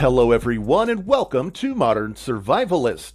Hello, everyone, and welcome to Modern Survivalist.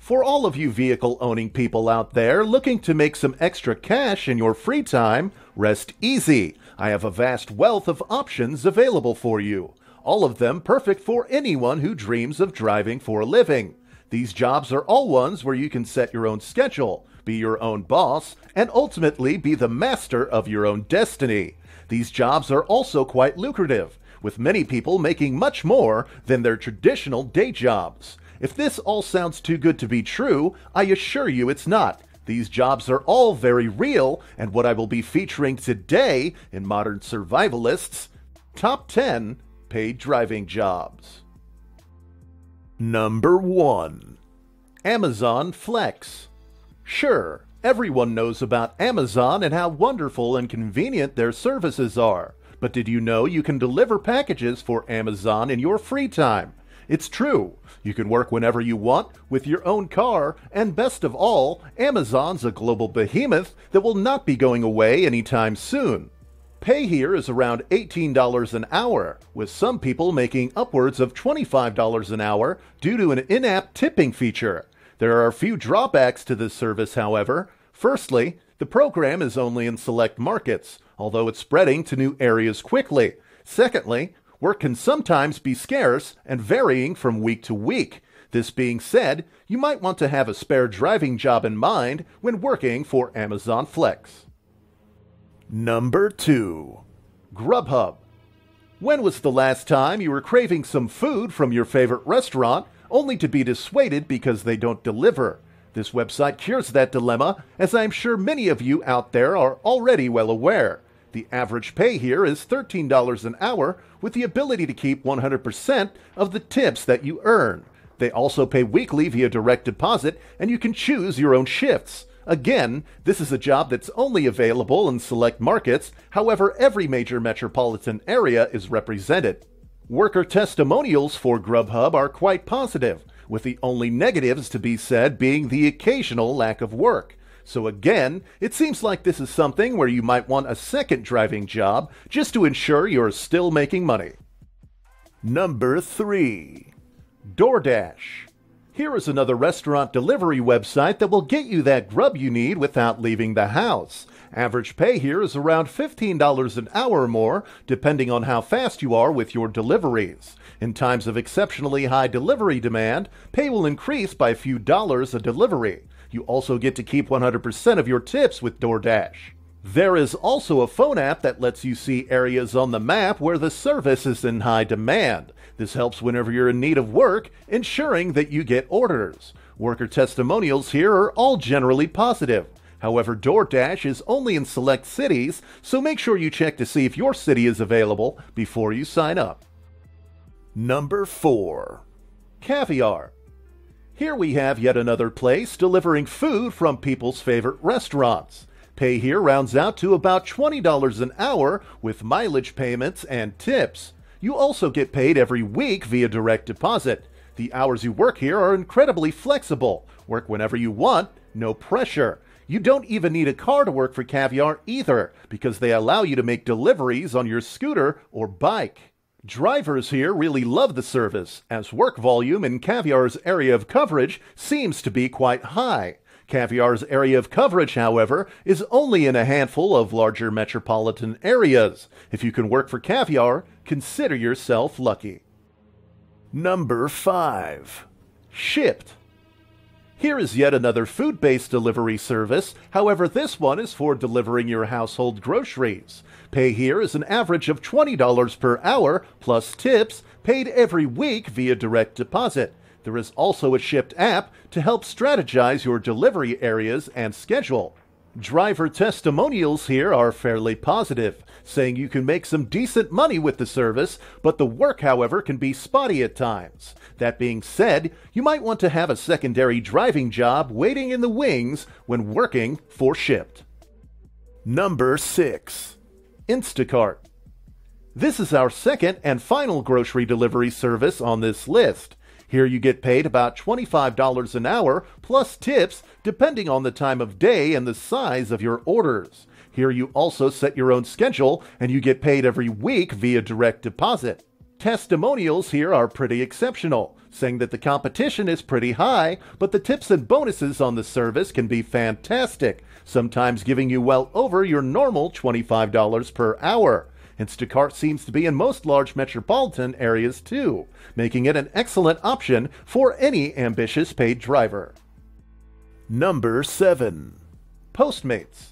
For all of you vehicle owning people out there looking to make some extra cash in your free time, rest easy. I have a vast wealth of options available for you, all of them perfect for anyone who dreams of driving for a living. These jobs are all ones where you can set your own schedule, be your own boss, and ultimately be the master of your own destiny. These jobs are also quite lucrative with many people making much more than their traditional day jobs. If this all sounds too good to be true, I assure you it's not. These jobs are all very real, and what I will be featuring today in Modern Survivalists Top 10 Paid Driving Jobs. Number 1 Amazon Flex. Sure, everyone knows about Amazon and how wonderful and convenient their services are. But did you know you can deliver packages for Amazon in your free time? It's true. You can work whenever you want with your own car, and best of all, Amazon's a global behemoth that will not be going away anytime soon. Pay here is around $18 an hour, with some people making upwards of $25 an hour due to an in app tipping feature. There are a few drawbacks to this service, however. Firstly, the program is only in select markets, although it's spreading to new areas quickly. Secondly, work can sometimes be scarce and varying from week to week. This being said, you might want to have a spare driving job in mind when working for Amazon Flex. Number 2 Grubhub. When was the last time you were craving some food from your favorite restaurant only to be dissuaded because they don't deliver? This website cures that dilemma, as I am sure many of you out there are already well aware. The average pay here is $13 an hour with the ability to keep 100% of the tips that you earn. They also pay weekly via direct deposit and you can choose your own shifts. Again, this is a job that's only available in select markets, however, every major metropolitan area is represented. Worker testimonials for Grubhub are quite positive, with the only negatives to be said being the occasional lack of work. So again, it seems like this is something where you might want a second driving job just to ensure you're still making money. Number 3. DoorDash. Here is another restaurant delivery website that will get you that grub you need without leaving the house. Average pay here is around $15 an hour or more, depending on how fast you are with your deliveries. In times of exceptionally high delivery demand, pay will increase by a few dollars a delivery. You also get to keep 100% of your tips with DoorDash. There is also a phone app that lets you see areas on the map where the service is in high demand. This helps whenever you're in need of work, ensuring that you get orders. Worker testimonials here are all generally positive. However, DoorDash is only in select cities, so make sure you check to see if your city is available before you sign up. Number 4 Caviar here we have yet another place delivering food from people's favorite restaurants. Pay here rounds out to about $20 an hour with mileage payments and tips. You also get paid every week via direct deposit. The hours you work here are incredibly flexible. Work whenever you want, no pressure. You don't even need a car to work for Caviar either, because they allow you to make deliveries on your scooter or bike. Drivers here really love the service, as work volume in Caviar's area of coverage seems to be quite high. Caviar's area of coverage, however, is only in a handful of larger metropolitan areas. If you can work for Caviar, consider yourself lucky. Number 5. Shipped. Here is yet another food based delivery service, however, this one is for delivering your household groceries. Pay here is an average of $20 per hour plus tips, paid every week via direct deposit. There is also a Shipped app to help strategize your delivery areas and schedule. Driver testimonials here are fairly positive, saying you can make some decent money with the service, but the work, however, can be spotty at times. That being said, you might want to have a secondary driving job waiting in the wings when working for Shipped. Number 6 Instacart. This is our second and final grocery delivery service on this list. Here you get paid about $25 an hour plus tips depending on the time of day and the size of your orders. Here you also set your own schedule and you get paid every week via direct deposit. Testimonials here are pretty exceptional, saying that the competition is pretty high, but the tips and bonuses on the service can be fantastic, sometimes giving you well over your normal $25 per hour and Instacart seems to be in most large metropolitan areas too, making it an excellent option for any ambitious paid driver. Number 7 Postmates.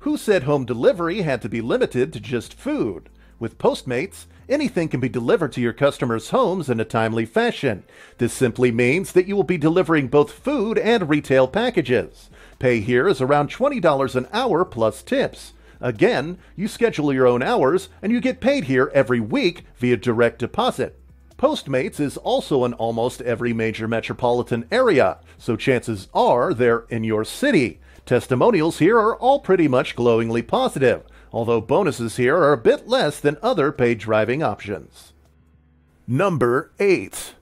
Who said home delivery had to be limited to just food? With Postmates, anything can be delivered to your customers' homes in a timely fashion. This simply means that you will be delivering both food and retail packages. Pay here is around $20 an hour plus tips. Again, you schedule your own hours and you get paid here every week via direct deposit. Postmates is also in almost every major metropolitan area, so chances are they're in your city. Testimonials here are all pretty much glowingly positive, although bonuses here are a bit less than other paid driving options. Number 8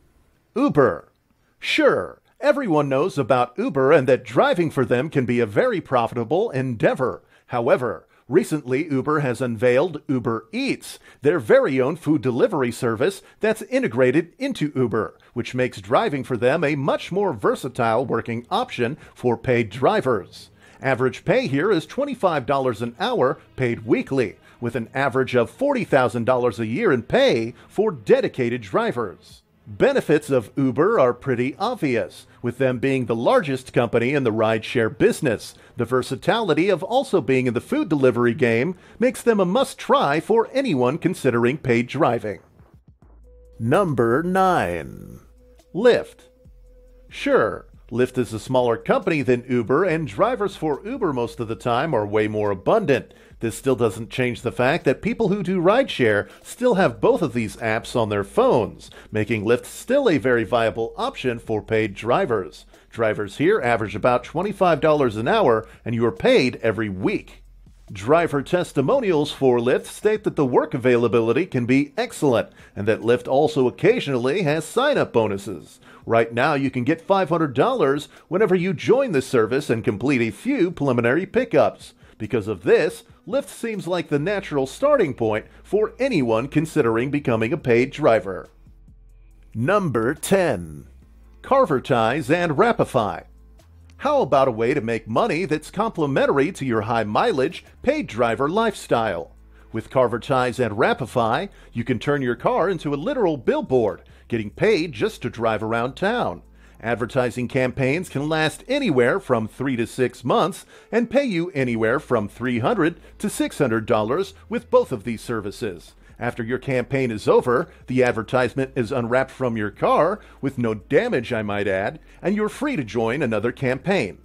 Uber. Sure, everyone knows about Uber and that driving for them can be a very profitable endeavor. However, Recently, Uber has unveiled Uber Eats, their very own food delivery service that's integrated into Uber, which makes driving for them a much more versatile working option for paid drivers. Average pay here is $25 an hour paid weekly, with an average of $40,000 a year in pay for dedicated drivers. Benefits of Uber are pretty obvious, with them being the largest company in the rideshare business. The versatility of also being in the food delivery game makes them a must try for anyone considering paid driving. Number 9 Lyft. Sure, Lyft is a smaller company than Uber, and drivers for Uber most of the time are way more abundant. This still doesn't change the fact that people who do rideshare still have both of these apps on their phones, making Lyft still a very viable option for paid drivers. Drivers here average about $25 an hour, and you are paid every week. Driver testimonials for Lyft state that the work availability can be excellent and that Lyft also occasionally has sign up bonuses. Right now, you can get $500 whenever you join the service and complete a few preliminary pickups. Because of this, Lyft seems like the natural starting point for anyone considering becoming a paid driver. Number 10 Ties and Rapify. How about a way to make money that's complementary to your high mileage, paid driver lifestyle? With Carvertise and Rapify, you can turn your car into a literal billboard, getting paid just to drive around town. Advertising campaigns can last anywhere from 3 to 6 months and pay you anywhere from $300 to $600 with both of these services. After your campaign is over, the advertisement is unwrapped from your car, with no damage, I might add, and you're free to join another campaign.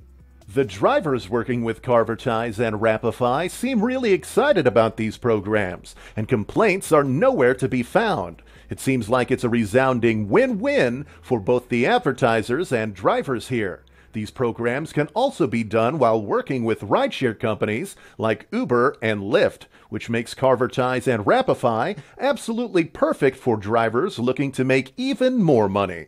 The drivers working with Carvertise and Rapify seem really excited about these programs, and complaints are nowhere to be found. It seems like it's a resounding win win for both the advertisers and drivers here. These programs can also be done while working with rideshare companies like Uber and Lyft, which makes Carvertise and Rapify absolutely perfect for drivers looking to make even more money.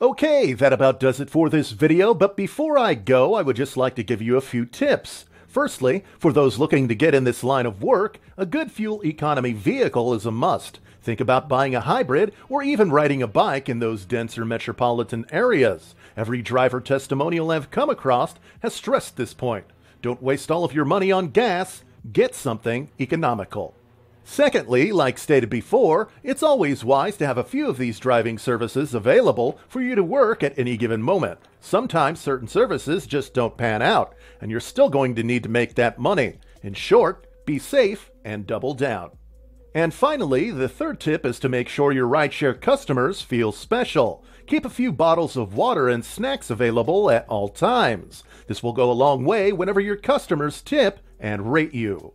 Okay, that about does it for this video, but before I go, I would just like to give you a few tips. Firstly, for those looking to get in this line of work, a good fuel economy vehicle is a must. Think about buying a hybrid or even riding a bike in those denser metropolitan areas. Every driver testimonial I've come across has stressed this point. Don't waste all of your money on gas, get something economical. Secondly, like stated before, it's always wise to have a few of these driving services available for you to work at any given moment. Sometimes certain services just don't pan out, and you're still going to need to make that money. In short, be safe and double down. And finally, the third tip is to make sure your rideshare customers feel special. Keep a few bottles of water and snacks available at all times. This will go a long way whenever your customers tip and rate you.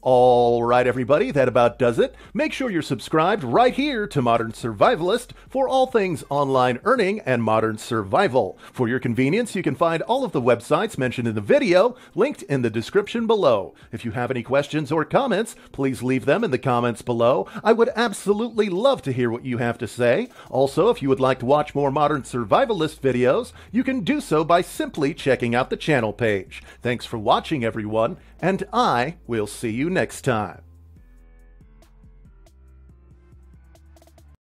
All right, everybody, that about does it. Make sure you're subscribed right here to Modern Survivalist for all things online earning and modern survival. For your convenience, you can find all of the websites mentioned in the video linked in the description below. If you have any questions or comments, please leave them in the comments below. I would absolutely love to hear what you have to say. Also, if you would like to watch more Modern Survivalist videos, you can do so by simply checking out the channel page. Thanks for watching, everyone, and I will see you next time next time.